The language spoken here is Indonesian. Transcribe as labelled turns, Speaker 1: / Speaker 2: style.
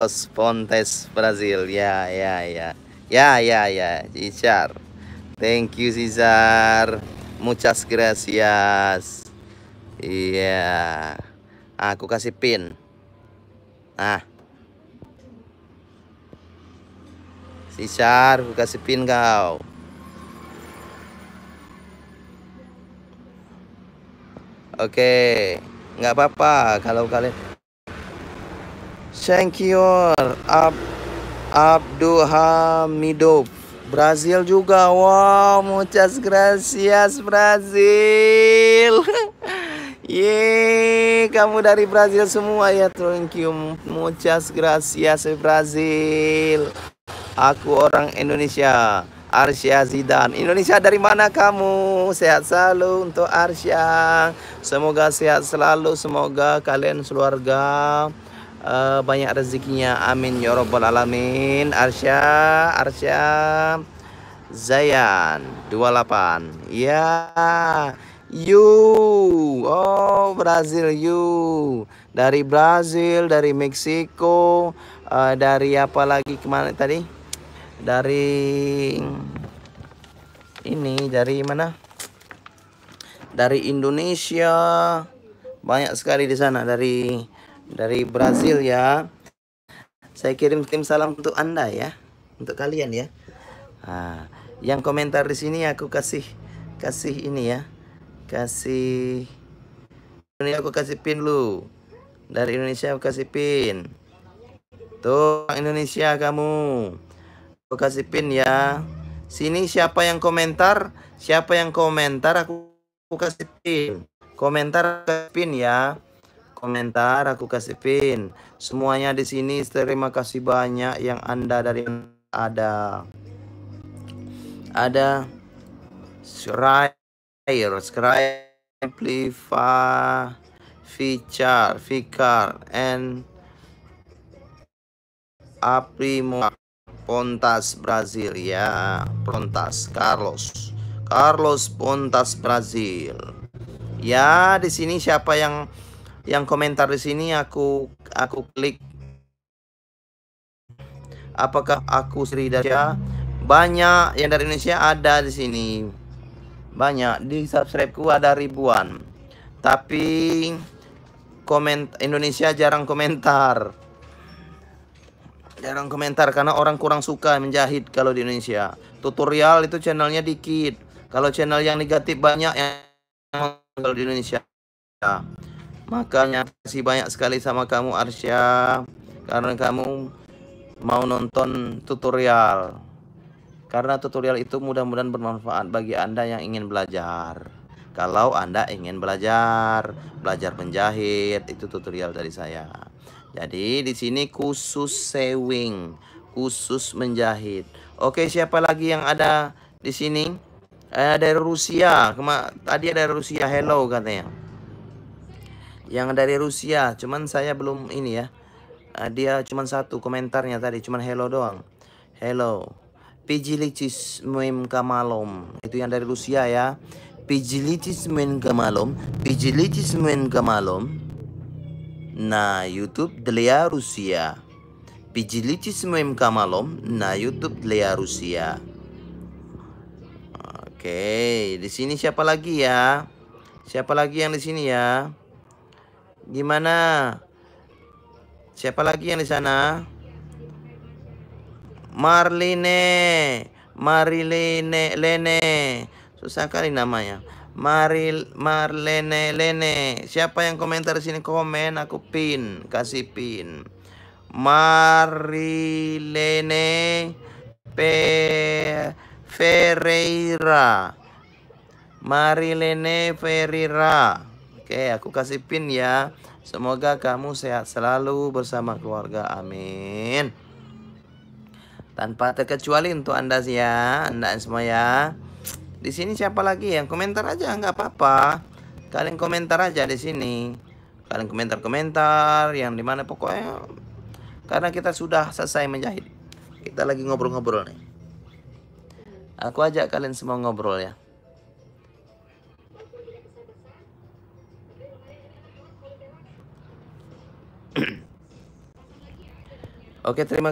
Speaker 1: Los Fontes Brazil. Ya, ya, ya. Ya, ya, ya. Cesar. Thank you Cesar. Muchas gracias. Iya. Yeah. Aku kasih pin. Nah. Cesar, aku kasih pin kau. Oke, okay. nggak apa-apa kalau kalian Thank you Ab Abdul Hamidov Brazil juga Wow muchas gracias Brazil Yeay kamu dari Brazil semua ya Thank you muchas gracias Brazil Aku orang Indonesia Arsya Zidan Indonesia dari mana kamu? Sehat selalu untuk Arsya Semoga sehat selalu Semoga kalian keluarga uh, banyak rezekinya amin ya robbal alamin Arsya Arsya Zayan 28 ya yeah. you oh Brazil you dari Brazil dari Meksiko uh, dari apa lagi kemana tadi dari ini dari mana dari Indonesia banyak sekali di sana dari dari Brazil ya. Saya kirim tim salam untuk Anda ya, untuk kalian ya. Nah, yang komentar di sini aku kasih kasih ini ya. Kasih ini aku kasih pin lu. Dari Indonesia aku kasih pin. Tuh, Indonesia kamu. Aku kasih pin ya. Sini siapa yang komentar? Siapa yang komentar aku, aku kasih pin. Komentar aku kasih pin ya komentar, aku kasih pin. Semuanya di sini terima kasih banyak yang Anda dari ada ada Scribe, Scribe amplifa fikar Fikar, and Aprimo Pontas Brazil ya Pontas Carlos Carlos Pontas Brazil ya di sini siapa yang yang komentar di sini aku aku klik apakah aku Sri Dasya banyak yang dari Indonesia ada di sini banyak di subscribeku ada ribuan tapi komen Indonesia jarang komentar jarang komentar karena orang kurang suka menjahit kalau di Indonesia tutorial itu channelnya dikit kalau channel yang negatif banyak yang kalau di Indonesia Makanya kasih banyak sekali sama kamu Arsya Karena kamu mau nonton tutorial Karena tutorial itu mudah-mudahan bermanfaat bagi Anda yang ingin belajar Kalau Anda ingin belajar Belajar menjahit Itu tutorial dari saya Jadi di sini khusus sewing Khusus menjahit Oke siapa lagi yang ada di sini? Eh, dari Rusia Kema Tadi ada Rusia Hello katanya yang dari Rusia, cuman saya belum ini ya. Eh, dia cuman satu komentarnya tadi, cuman hello doang. Hello. Pijilicis muim kamalom. Itu yang dari Rusia ya. Pijilicis muim kamalom. Pijilicis muim kamalom. Nah, YouTube Delia Rusia. Pijilicis muim kamalom. Nah, YouTube Delia Rusia. Oke, di sini siapa lagi ya? Siapa lagi yang di sini ya? Gimana? Siapa lagi yang di sana? Marlene, Marilene, Lene. Susah kali namanya. Maril, Marlene, Lene. Siapa yang komentar di sini komen aku pin, kasih pin. Marilene Pe Ferreira. Marilene Ferreira. Oke, aku kasih pin ya. Semoga kamu sehat selalu bersama keluarga. Amin. Tanpa terkecuali untuk Anda sih ya, Anda semua ya. Di sini siapa lagi yang komentar aja nggak apa-apa. Kalian komentar aja di sini. Kalian komentar-komentar yang dimana pokoknya karena kita sudah selesai menjahit. Kita lagi ngobrol-ngobrol nih. Aku ajak kalian semua ngobrol ya. Oke, terima kasih.